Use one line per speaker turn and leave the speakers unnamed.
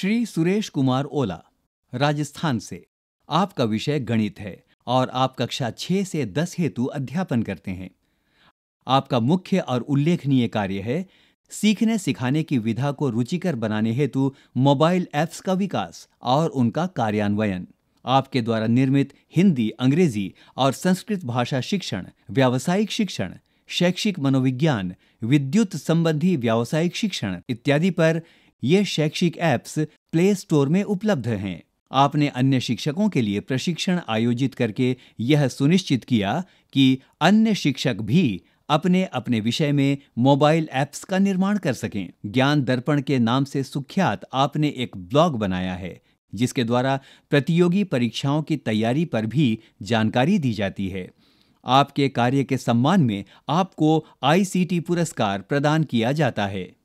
श्री सुरेश कुमार ओला राजस्थान से आपका विषय गणित है और आप कक्षा 6 से 10 हेतु अध्यापन करते हैं आपका मुख्य और उल्लेखनीय कार्य है सीखने सिखाने की विधा को रुचिकर बनाने हेतु मोबाइल ऐप्स का विकास और उनका कार्यान्वयन आपके द्वारा निर्मित हिंदी अंग्रेजी और संस्कृत भाषा शिक्षण व्यावसायिक शिक्षण शैक्षिक मनोविज्ञान विद्युत संबंधी व्यावसायिक शिक्षण इत्यादि पर ये शैक्षिक ऐप्स प्ले स्टोर में उपलब्ध हैं आपने अन्य शिक्षकों के लिए प्रशिक्षण आयोजित करके यह सुनिश्चित किया कि अन्य शिक्षक भी अपने अपने विषय में मोबाइल ऐप्स का निर्माण कर सकें ज्ञान दर्पण के नाम से सुख्यात आपने एक ब्लॉग बनाया है जिसके द्वारा प्रतियोगी परीक्षाओं की तैयारी पर भी जानकारी दी जाती है आपके कार्य के सम्मान में आपको आईसीटी पुरस्कार प्रदान किया जाता है